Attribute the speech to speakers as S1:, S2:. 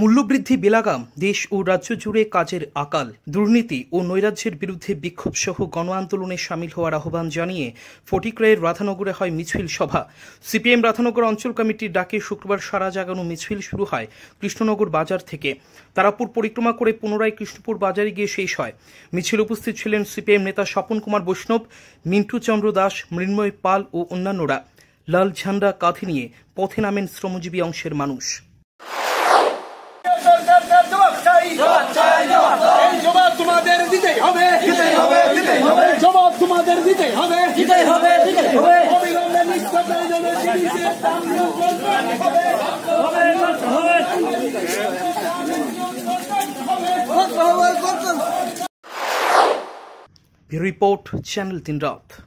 S1: মূল্যবৃদ্ধি বেলাগাম দেশ ও রাজ্য জুড়ে কাজের আকাল দুর্নীতি ও নৈরাজ্যের বিরুদ্ধে বিক্ষোভ সহ গণ আন্দোলনে সামিল হওয়ার আহ্বান জানিয়ে ফটিক্রয়ের রাধানগরে হয় মিছিল সভা সিপিএম রাধানগর অঞ্চল কমিটির ডাকে শুক্রবার সারা জাগানো মিছিল শুরু হয় কৃষ্ণনগর বাজার থেকে তারাপুর পরিক্রমা করে পুনরায় কৃষ্ণপুর বাজারে গিয়ে শেষ হয় মিছিল উপস্থিত ছিলেন সিপিএম নেতা স্বপন কুমার বৈষ্ণব মিন্টু চন্দ্র দাস মৃন্ময় পাল ও অন্যান্যরা লাল ঝান্ডা কাঁধে নিয়ে পথে নামেন শ্রমজীবী অংশের মানুষ
S2: আমাদের দিতে হবে দিতে হবে দিতে হবে অবিলম্বে নিশ্চিত হবে হবে হবে
S1: রিপোর্ট চ্যানেল তিন রাত